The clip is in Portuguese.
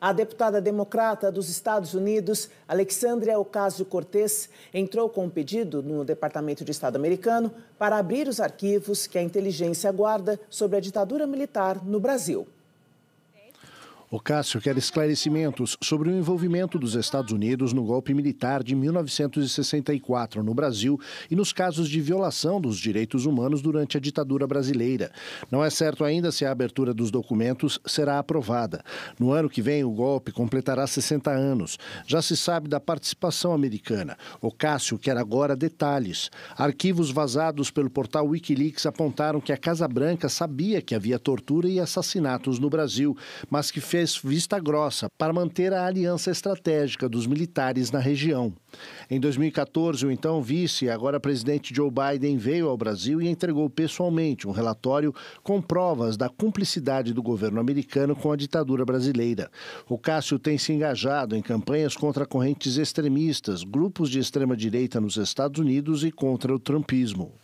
a deputada democrata dos Estados Unidos, Alexandria Ocasio-Cortez, entrou com um pedido no Departamento de Estado americano para abrir os arquivos que a inteligência guarda sobre a ditadura militar no Brasil. O Cássio quer esclarecimentos sobre o envolvimento dos Estados Unidos no golpe militar de 1964 no Brasil e nos casos de violação dos direitos humanos durante a ditadura brasileira. Não é certo ainda se a abertura dos documentos será aprovada. No ano que vem, o golpe completará 60 anos. Já se sabe da participação americana. O Cássio quer agora detalhes. Arquivos vazados pelo portal Wikileaks apontaram que a Casa Branca sabia que havia tortura e assassinatos no Brasil, mas que fez fez vista grossa para manter a aliança estratégica dos militares na região. Em 2014, o então vice, agora presidente Joe Biden, veio ao Brasil e entregou pessoalmente um relatório com provas da cumplicidade do governo americano com a ditadura brasileira. O Cássio tem se engajado em campanhas contra correntes extremistas, grupos de extrema-direita nos Estados Unidos e contra o trumpismo.